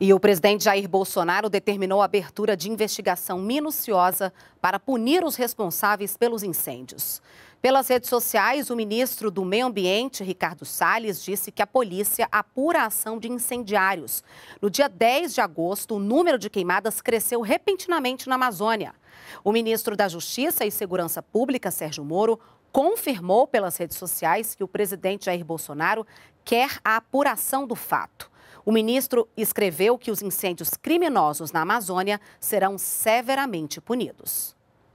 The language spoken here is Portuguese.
E o presidente Jair Bolsonaro determinou a abertura de investigação minuciosa para punir os responsáveis pelos incêndios. Pelas redes sociais, o ministro do Meio Ambiente, Ricardo Salles, disse que a polícia apura a ação de incendiários. No dia 10 de agosto, o número de queimadas cresceu repentinamente na Amazônia. O ministro da Justiça e Segurança Pública, Sérgio Moro, confirmou pelas redes sociais que o presidente Jair Bolsonaro quer a apuração do fato. O ministro escreveu que os incêndios criminosos na Amazônia serão severamente punidos.